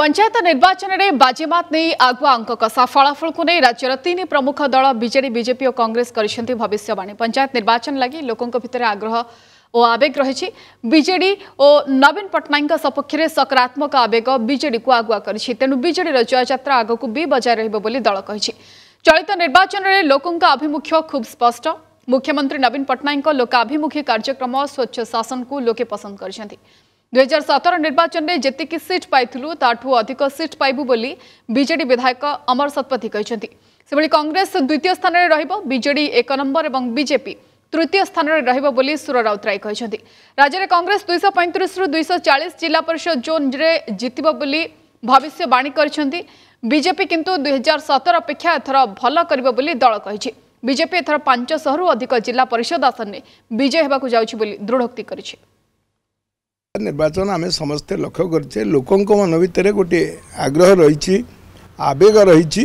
ପଞ୍ଚାୟତ ନିର୍ବାଚନରେ ବାଜିମାତ ନେଇ ଆଗୁଆ ଅଙ୍କ କଷା ଫଳାଫଳକୁ ନେଇ ରାଜ୍ୟର ତିନି ପ୍ରମୁଖ ଦଳ ବିଜେଡି ବିଜେପି ଓ କଂଗ୍ରେସ କରିଛନ୍ତି ଭବିଷ୍ୟବାଣୀ ପଞ୍ଚାୟତ ନିର୍ବାଚନ ଲାଗି ଲୋକଙ୍କ ଭିତରେ ଆଗ୍ରହ ଓ ଆବେଗ ରହିଛି ବିଜେଡି ଓ ନବୀନ ପଟ୍ଟନାୟକଙ୍କ ସପକ୍ଷରେ ସକାରାତ୍ମକ ଆବେଗ ବିଜେଡିକୁ ଆଗୁଆ କରିଛି ତେଣୁ ବିଜେଡିର ଜୟଯାତ୍ରା ଆଗକୁ ବି ବଜାୟ ରହିବ ବୋଲି ଦଳ କହିଛି ଚଳିତ ନିର୍ବାଚନରେ ଲୋକଙ୍କ ଆଭିମୁଖ୍ୟ ଖୁବ୍ ସ୍ପଷ୍ଟ ମୁଖ୍ୟମନ୍ତ୍ରୀ ନବୀନ ପଟ୍ଟନାୟକଙ୍କ ଲୋକାଭିମୁଖୀ କାର୍ଯ୍ୟକ୍ରମ ସ୍ୱଚ୍ଛ ଶାସନକୁ ଲୋକେ ପସନ୍ଦ କରିଛନ୍ତି ଦୁଇହଜାର ସତର ନିର୍ବାଚନରେ ଯେତିକି ସିଟ୍ ପାଇଥିଲୁ ତାଠୁ ଅଧିକ ସିଟ୍ ପାଇବୁ ବୋଲି ବିଜେଡି ବିଧାୟକ ଅମର ଶତପଥୀ କହିଛନ୍ତି ସେଭଳି କଂଗ୍ରେସ ଦ୍ୱିତୀୟ ସ୍ଥାନରେ ରହିବ ବିଜେଡି ଏକ ନମ୍ବର ଏବଂ ବିଜେପି ତୃତୀୟ ସ୍ଥାନରେ ରହିବ ବୋଲି ସୁର ରାଉତରାୟ କହିଛନ୍ତି ରାଜ୍ୟରେ କଂଗ୍ରେସ ଦୁଇଶହ ପଇଁତିରିଶରୁ ଦୁଇଶହ ଚାଳିଶ ଜିଲ୍ଲା ପରିଷଦ ଜୋନ୍ରେ ଜିତିବ ବୋଲି ଭବିଷ୍ୟବାଣୀ କରିଛନ୍ତି ବିଜେପି କିନ୍ତୁ ଦୁଇହଜାର ସତର ଅପେକ୍ଷା ଏଥର ଭଲ କରିବ ବୋଲି ଦଳ କହିଛି ବିଜେପି ଏଥର ପାଞ୍ଚଶହରୁ ଅଧିକ ଜିଲ୍ଲା ପରିଷଦ ଆସନରେ ବିଜୟ ହେବାକୁ ଯାଉଛି ବୋଲି ଦୃଢ଼ୋକ୍ତି କରିଛି ନିର୍ବାଚନ ଆମେ ସମସ୍ତେ ଲକ୍ଷ୍ୟ କରିଛେ ଲୋକଙ୍କ ମନ ଭିତରେ ଗୋଟିଏ ଆଗ୍ରହ ରହିଛି ଆବେଗ ରହିଛି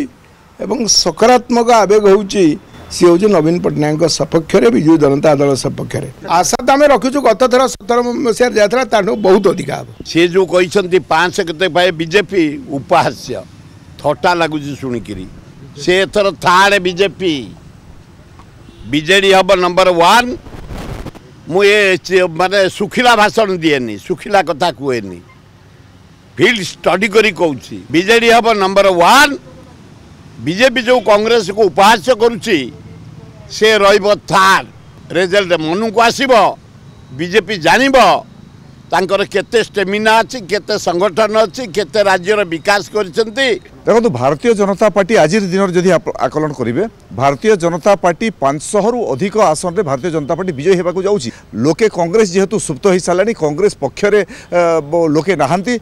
ଏବଂ ସକାରାତ୍ମକ ଆବେଗ ହେଉଛି ସିଏ ହେଉଛି ନବୀନ ପଟ୍ଟନାୟକଙ୍କ ସପକ୍ଷରେ ବିଜୁ ଜନତା ଦଳ ସପକ୍ଷରେ ଆଶା ତ ଆମେ ରଖିଛୁ ଗତ ଥର ସତର ମସିହାରେ ଯାଇଥିଲା ତାଠୁ ବହୁତ ଅଧିକା ହେବ ସିଏ ଯେଉଁ କହିଛନ୍ତି ପାଞ୍ଚଶହ କେତେ ପାଇ ବିଜେପି ଉପହାସ୍ୟ ଥଟା ଲାଗୁଛି ଶୁଣିକିରି ସେ ଏଥର ଥାର୍ଡ଼ ବିଜେପି ବିଜେଡ଼ି ହେବ ନମ୍ବର ୱାନ୍ ମୁଁ ଏ ମାନେ ଶୁଖିଲା ଭାଷଣ ଦିଏନି ଶୁଖିଲା କଥା କୁହେନି ଫିଲ୍ଡ ଷ୍ଟଡି କରି କହୁଛି ବିଜେଡ଼ି ହେବ ନମ୍ବର ୱାନ୍ ବିଜେପି ଯେଉଁ କଂଗ୍ରେସକୁ ଉପହାସ କରୁଛି ସେ ରହିବ ଥାର୍ ରେଜଲ୍ଟ ମନକୁ ଆସିବ ବିଜେପି ଜାଣିବ ତାଙ୍କର କେତେ ଷ୍ଟେମିନା ଅଛି କେତେ ସଂଗଠନ ଅଛି କେତେ ରାଜ୍ୟର ବିକାଶ କରିଛନ୍ତି ଦେଖନ୍ତୁ ଭାରତୀୟ ଜନତା ପାର୍ଟି ଆଜିର ଦିନରେ ଯଦି ଆକଳନ କରିବେ ଭାରତୀୟ ଜନତା ପାର୍ଟି ପାଞ୍ଚଶହରୁ ଅଧିକ ଆସନରେ ଭାରତୀୟ ଜନତା ପାର୍ଟି ବିଜୟୀ ହେବାକୁ ଯାଉଛି ଲୋକେ କଂଗ୍ରେସ ଯେହେତୁ ସୁପ୍ତ ହୋଇସାରିଲାଣି କଂଗ୍ରେସ ପକ୍ଷରେ ଲୋକେ ନାହାନ୍ତି